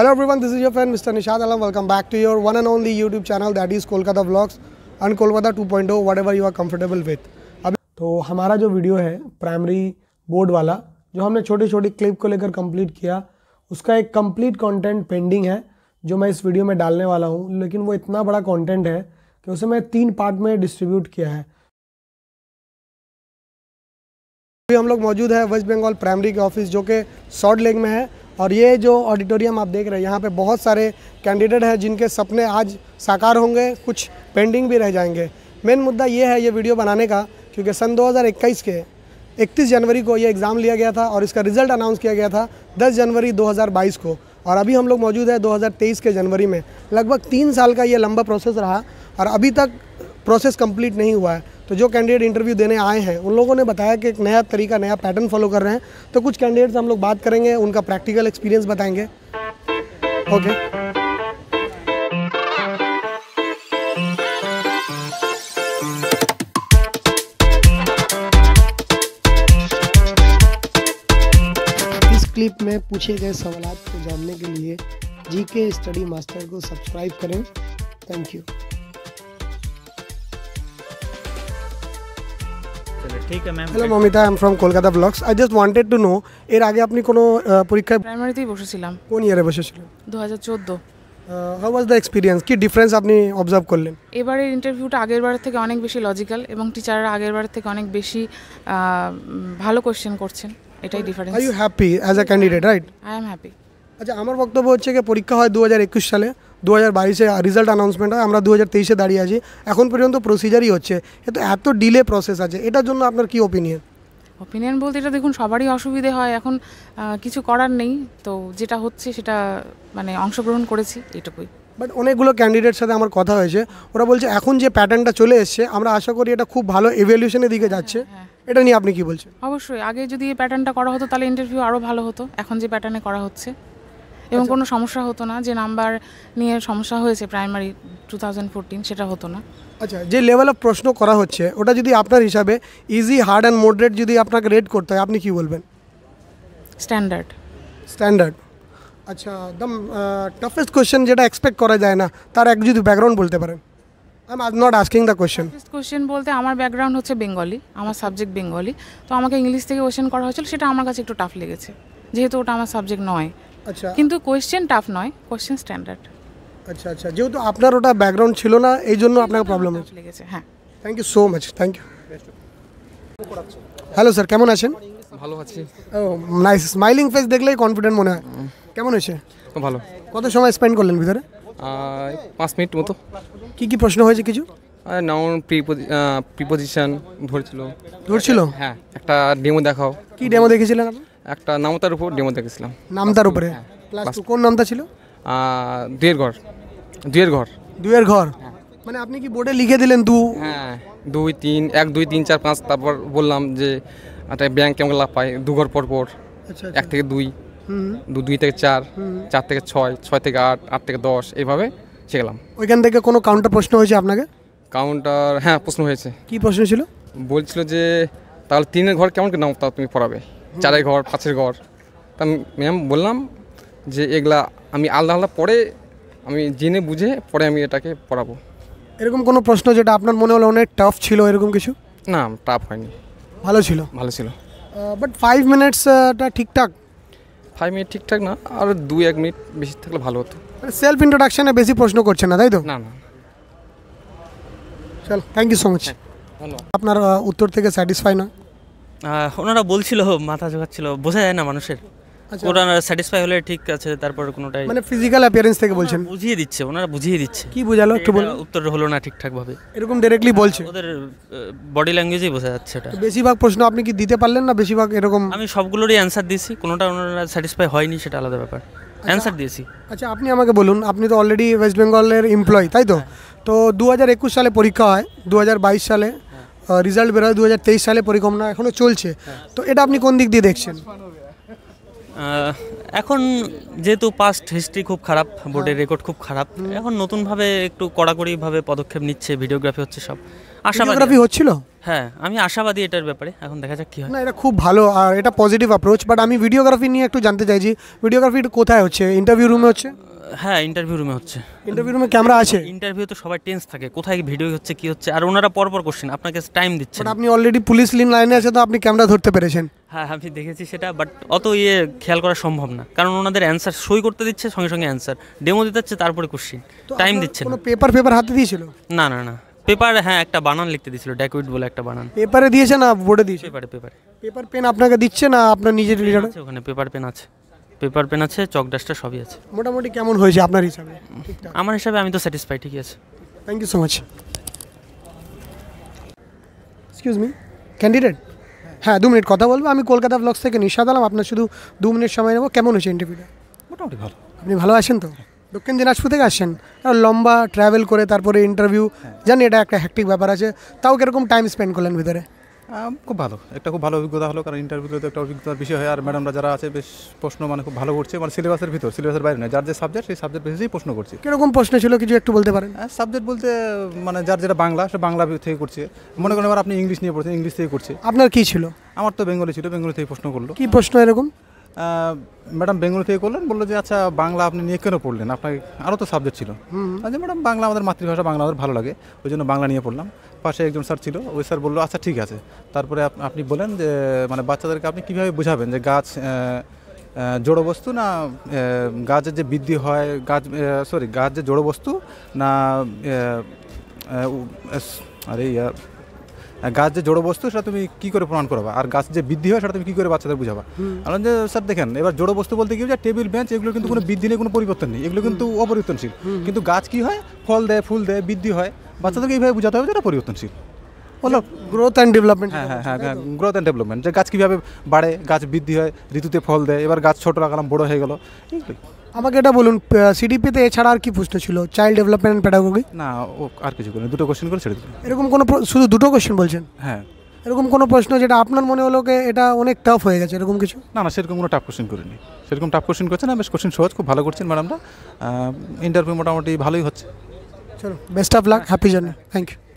Hello everyone, this is mister friend Mr. Nishad Alam. Welcome back to your one and only YouTube channel that is Kolkata Vlogs and Kolkata 2.0, whatever you are comfortable with अभी तो हमारा जो video है primary board वाला जो हमने छोटे छोटे क्लिप को लेकर कंप्लीट किया उसका एक कंप्लीट कंटेंट पेंडिंग है जो मैं इस वीडियो में डालने वाला हूँ लेकिन वो इतना बड़ा कंटेंट है कि उसे मैं तीन पार्ट में डिस्ट्रीब्यूट किया है अभी हम लोग मौजूद है वेस्ट बंगाल प्राइमरी के ऑफिस जो कि सॉल्ट लेक में है और ये जो ऑडिटोरियम आप देख रहे हैं यहाँ पे बहुत सारे कैंडिडेट हैं जिनके सपने आज साकार होंगे कुछ पेंडिंग भी रह जाएंगे मेन मुद्दा ये है ये वीडियो बनाने का क्योंकि सन 2021 के 31 जनवरी को ये एग्ज़ाम लिया गया था और इसका रिज़ल्ट अनाउंस किया गया था 10 जनवरी 2022 को और अभी हम लोग मौजूद है 2023 के जनवरी में लगभग तीन साल का ये लंबा प्रोसेस रहा और अभी तक प्रोसेस कम्प्लीट नहीं हुआ है तो जो कैंडिडेट इंटरव्यू देने आए हैं उन लोगों ने बताया कि एक नया तरीका नया पैटर्न फॉलो कर रहे हैं तो कुछ कैंडिडेट्स हम लोग बात करेंगे उनका प्रैक्टिकल एक्सपीरियंस बताएंगे ओके okay. क्लिप में पूछे गए सवाल को जानने के लिए जी के स्टडी मास्टर को सब्सक्राइब करें thank you hello Mamita I am from Kolkata blogs I just wanted to know এর আগে আপনি কোনো পরীক্ষায় প্রাইমারিতেই বসেছিলাম কোন ইয়ারে বসেছিলেন দু হাজার চোদ্দো হাউ ওয়াজ দ্য এক্সপিরিয়েন্স কি ডিফারেন্স আপনি অবজার্ভ করলেন এবারের ইন্টারভিউটা আগের বারের থেকে অনেক বেশি লজিক্যাল এবং টিচাররা আগের বারের থেকে অনেক বেশি ভালো কোয়েশ্চেন করছেন এটাই difference are you happy as a candidate right I am happy আচ্ছা আমার বক্তব্য হচ্ছে যে পরীক্ষা হয় দু হাজার একুশ সালে দু হাজার বাইশে রেজাল্ট অ্যানাউন্সমেন্ট হয় আমরা দু হাজার তেইশে দাঁড়িয়ে আছি এখন পর্যন্ত প্রসিজারই হচ্ছে এত এত ডিলে প্রসেস আছে এটার জন্য আপনার কি ওপিনিয়ন অপিনিয়ন বলতে এটা দেখুন সবারই অসুবিধে হয় এখন কিছু করার নেই তো যেটা হচ্ছে সেটা মানে অংশগ্রহণ করেছি এটুকুই বাট অনেকগুলো ক্যান্ডিডেট সাথে আমার কথা হয়েছে ওরা বলছে এখন যে প্যাটার্নটা চলে এসছে আমরা আশা করি এটা খুব ভালো এভলিউশনের দিকে হ্যাঁ, যাচ্ছে হ্যাঁ, হ্যাঁ। এটা নিয়ে আপনি কি বলছেন অবশ্যই আগে যদি এই প্যাটার্নটা করা হতো তাহলে ইন্টারভিউ আরও ভালো হতো এখন যে প্যাটার্নে করা হচ্ছে এবং আচ্ছা। কোনো সমস্যা হতো না যে নাম্বার নিয়ে সমস্যা হয়েছে প্রাইমারি টু থাউজেন্ড সেটা হতো না আচ্ছা যে লেভেল অফ প্রশ্ন করা হচ্ছে ওটা যদি আপনার হিসাবে ইজি হার্ড অ্যান্ড মডারেট যদি আপনাকে রেড করতে হয় আপনি কি বলবেন স্ট্যান্ডার্ড স্ট্যান্ডার্ড আচ্ছা একদম টাফেস্ট কোয়েশ্চেন যেটা এক্সপেক্ট করা যায় না তার এক যদি ব্যাকগ্রাউন্ড বলতে পারেন I am not asking the question question বলতে আমার ব্যাকগ্রাউন্ড হচ্ছে বেঙ্গলি আমার সাবজেক্ট বেঙ্গলি তো আমাকে ইংলিশ থেকে কোয়েশ্চেন করা হয়েছিল সেটা আমার কাছে একটু টাফ লেগেছে যেহেতু ওটা আমার সাবজেক্ট নয় আচ্ছা কিন্তু কোয়েশ্চেন টাফ নয় কোয়েশ্চেন স্ট্যান্ডার্ড আচ্ছা আচ্ছা যেহেতু আপনার ওটা ব্যাকগ্রাউন্ড ছিল না এই জন্য আপনাকে প্রবলেম হয়েছে হ্যাঁ thank you so much thank you hello sir কেমন আছেন ভালো আছি ও নাইস স্মাইলিং ফেস দেখলেই কনফিডেন্ট মনে হয় কেমন হয়েছে ভালো কত সময় স্পেন্ড করলেন ভিতরে পাঁচ মিনিট মতো কি কি প্রশ্ন হয়েছে কিছু নাউন প্রিপোজিশন ধরছিল ধরছিল হ্যাঁ একটা ডেমো দেখাও কি ডেমো দেখেছিলেন আপনি একটা নামতার উপর ডেমো দেখেছিলাম নামতার উপরে ক্লাস হ্যাঁ। টু কোন নামটা ছিল দুয়ের ঘর দুয়ের ঘর দুয়ের ঘর হ্যাঁ। মানে আপনি কি বোর্ডে লিখে দিলেন দু হ্যাঁ দুই তিন এক দুই তিন চার পাঁচ তারপর বললাম যে একটা ব্যাংক কেমন লাভ পায় দু ঘর পর পর আচ্ছা, এক আচ্ছা। থেকে দুই দু দুই থেকে চার চার থেকে ছয় ছয় থেকে আট আট থেকে দশ এইভাবে শিখলাম ওইখান থেকে কোনো কাউন্টার প্রশ্ন হয়েছে আপনাকে কাউন্টার হ্যাঁ প্রশ্ন হয়েছে কি প্রশ্ন ছিল বলছিল যে তাহলে তিনের ঘর কেমন নামতা তুমি পড়াবে চারের ঘর পাঁচের ঘর তা ম্যাম বললাম যে এগুলা আমি আলাদা আলাদা পরে আমি জেনে বুঝে পরে আমি এটাকে পড়াবো এরকম কোনো প্রশ্ন যেটা আপনার মনে হলো অনেক টাফ ছিল এরকম কিছু না টাফ হয়নি ভালো ছিল ভালো ছিল বাট ফাইভ মিনিটসটা ঠিকঠাক ফাইভ মিনিট ঠিকঠাক না আর দু এক মিনিট বেশি থাকলে ভালো হতো সেলফ ইন্ট্রোডাকশানে বেশি প্রশ্ন করছে না তাই তো না না চলো থ্যাংক ইউ সো মাচ আপনার উত্তর থেকে স্যাটিসফাই নয় ওনারা বলছিল মাথা জোগাচ্ছিল বোঝা যায় না মানুষের আচ্ছা। ওনারা স্যাটিসফাই হলে ঠিক আছে তারপর কোনোটাই মানে ফিজিক্যাল অ্যাপিয়ারেন্স থেকে বলছেন বুঝিয়ে দিচ্ছে ওনারা বুঝিয়ে দিচ্ছে কি বোঝালো একটু বলুন উত্তর হলো না ঠিকঠাক ভাবে এরকম ডাইরেক্টলি বলছে ওদের বডি ল্যাঙ্গুয়েজেই বোঝা যাচ্ছে এটা বেশিরভাগ প্রশ্ন আপনি কি দিতে পারলেন না বেশিরভাগ এরকম আমি সবগুলোরই অ্যানসার দিয়েছি কোনোটা ওনারা স্যাটিসফাই হয়নি সেটা আলাদা ব্যাপার অ্যানসার আচ্ছা। দিয়েছি আচ্ছা আপনি আমাকে বলুন আপনি তো অলরেডি ওয়েস্ট বেঙ্গলের এমপ্লয়ি তাই তো হ্যাঁ। তো দু সালে পরীক্ষা হয় দু সালে রেজাল্ট বেরোয় দু সালে পরিকল্পনা এখনও চলছে তো এটা আপনি কোন দিক দিয়ে দেখছেন এখন যেহেতু পাস্ট হিস্ট্রি খুব খারাপ বোর্ডের রেকর্ড হ্যাঁ। খুব খারাপ এখন নতুনভাবে একটু কড়াকড়িভাবে পদক্ষেপ নিচ্ছে ভিডিওগ্রাফি হচ্ছে সব আশাবাদী হচ্ছিল হ্যাঁ আমি আশাবাদী এটার ব্যাপারে এখন দেখা যাক কী হয় না এটা খুব ভালো আর এটা পজিটিভ অ্যাপ্রোচ বাট আমি ভিডিওগ্রাফি নিয়ে একটু জানতে চাইছি ভিডিওগ্রাফি কোথায় হচ্ছে ইন্টারভিউ রুমে হচ্ছে হ্যাঁ ইন্টারভিউ রুমে হচ্ছে ইন্টারভিউ রুমে ক্যামেরা আছে ইন্টারভিউ তো সবাই টেন্স থাকে কোথায় ভিডিও হচ্ছে কি হচ্ছে আর ওনারা পরপর কোশ্চেন আপনাকে টাইম দিচ্ছেন আপনি অলরেডি পুলিশ লিন লাইনে আছে তো আপনি ক্যামেরা ধরতে পেরেছেন হ্যাঁ আমি দেখেছি সেটা বাট অত ইয়ে খেয়াল করা সম্ভব না কারণ ওনাদের অ্যান্সার সই করতে দিচ্ছে সঙ্গে সঙ্গে অ্যান্সার ডেমো দিতে হচ্ছে তারপরে কোশ্চেন টাইম দিচ্ছে কোনো পেপার পেপার হাতে দিয়েছিল না না না পেপার হ্যাঁ একটা বানান লিখতে দিয়েছিল ড্যাকুইড বলে একটা বানান পেপারে দিয়েছে না বোর্ডে দিয়েছে পেপারে পেপারে পেপার পেন আপনাকে দিচ্ছে না আপনার নিজের রিজাল্ট আছে ওখানে পেপার পেন আছে পেপার পেন আছে চক ডাস্টার সবই আছে মোটামুটি কেমন হয়েছে আপনার হিসাবে আমার হিসাবে আমি তো স্যাটিসফাই ঠিকই আছে thank you so much excuse me candidate হ্যাঁ দু মিনিট কথা বলবো আমি কলকাতা ব্লগস থেকে নিশা দালাম আপনার শুধু দু মিনিট সময় নেবো কেমন হয়েছে ইন্টারভিউটা মোটামুটি ভালো আপনি ভালো আছেন তো দক্ষিণ দিনাজপুর থেকে আসেন লম্বা ট্রাভেল করে তারপরে ইন্টারভিউ হ্যাঁ। জানি এটা একটা হ্যাক্টিক ব্যাপার আছে তাও কীরকম টাইম স্পেন্ড করলেন ভিতরে খুব ভালো একটা খুব ভালো অভিজ্ঞতা হলো কারণ ইন্টারভিউতে তো একটা অভিজ্ঞতার বিষয় হয় আর ম্যাডামরা যারা আছে বেশ প্রশ্ন মানে খুব ভালো করছে মানে সিলেবাসের ভিতর সিলেবাসের বাইরে না যার যে সাবজেক্ট সেই সাবজেক্ট বেসিসেই প্রশ্ন করছে কীরকম প্রশ্ন ছিল কিছু একটু বলতে পারেন সাবজেক্ট বলতে মানে যার যেটা বাংলা সেটা বাংলা থেকে করছে মনে করেন আবার আপনি ইংলিশ নিয়ে পড়ছেন ইংলিশ থেকে করছে আপনার কী ছিল আমার তো বেঙ্গলি ছিল বেঙ্গলি থেকে প্রশ্ন করলো কী প্রশ্ন এরকম ম্যাডাম বেঙ্গল থেকে করলেন বললো যে আচ্ছা বাংলা আপনি নিয়ে কেন পড়লেন আপনার আরও তো সাবজেক্ট ছিল আচ্ছা ম্যাডাম বাংলা আমাদের মাতৃভাষা বাংলা আমাদের ভালো লাগে ওই জন্য বাংলা নিয়ে পড়লাম পাশে একজন স্যার ছিল ওই স্যার বললো আচ্ছা ঠিক আছে তারপরে আপনি বলেন যে মানে বাচ্চাদেরকে আপনি কীভাবে বোঝাবেন যে গাছ জড়ো বস্তু না গাছের যে বৃদ্ধি হয় গাছ সরি গাছ যে জড়ো বস্তু না আরে গাছ যে জড়ো বস্তু সেটা তুমি কি করে প্রমাণ করবা আর গাছ যে বৃদ্ধি হয় সেটা তুমি কি করে বাচ্চাদের বুঝাবা বললাম যে স্যার দেখেন এবার জড়ো বস্তু বলতে কি টেবিল বেঞ্চ এগুলো কিন্তু কোনো বৃদ্ধি নেই কোনো পরিবর্তন নেই এগুলো কিন্তু অপরিবর্তনশীল কিন্তু গাছ কি হয় ফল দেয় ফুল দেয় বৃদ্ধি হয় বাচ্চাদেরকে এইভাবে বোঝাতে হবে যেটা পরিবর্তনশীল বলো গ্রোথ অ্যান্ড ডেভেলপমেন্ট হ্যাঁ হ্যাঁ হ্যাঁ গ্রোথ অ্যান্ড ডেভেলপমেন্ট যে গাছ কীভাবে বাড়ে গাছ বৃদ্ধি হয় ঋতুতে ফল দেয় এবার গাছ ছোটো লাগালাম বড়ো হয়ে গেলো এইগুলোই আমাকে এটা বলুন সিডিপিতে এছাড়া আর কি প্রশ্ন ছিল চাইল্ড ডেভেলপমেন্ট অ্যান্ড প্যাডাগোগি না ও আর কিছু করে দুটো কোশ্চেন করে ছেড়ে দিলাম এরকম কোনো শুধু দুটো কোশ্চেন বলছেন হ্যাঁ এরকম কোনো প্রশ্ন যেটা আপনার মনে হলো যে এটা অনেক টাফ হয়ে গেছে এরকম কিছু না না সেরকম কোনো টাফ কোশ্চেন করিনি সেরকম টাফ কোশ্চেন করছেন না বেশ কোশ্চেন সহজ খুব ভালো করছেন ম্যাডামরা ইন্টারভিউ মোটামুটি ভালোই হচ্ছে চলো best of luck happy journey thank you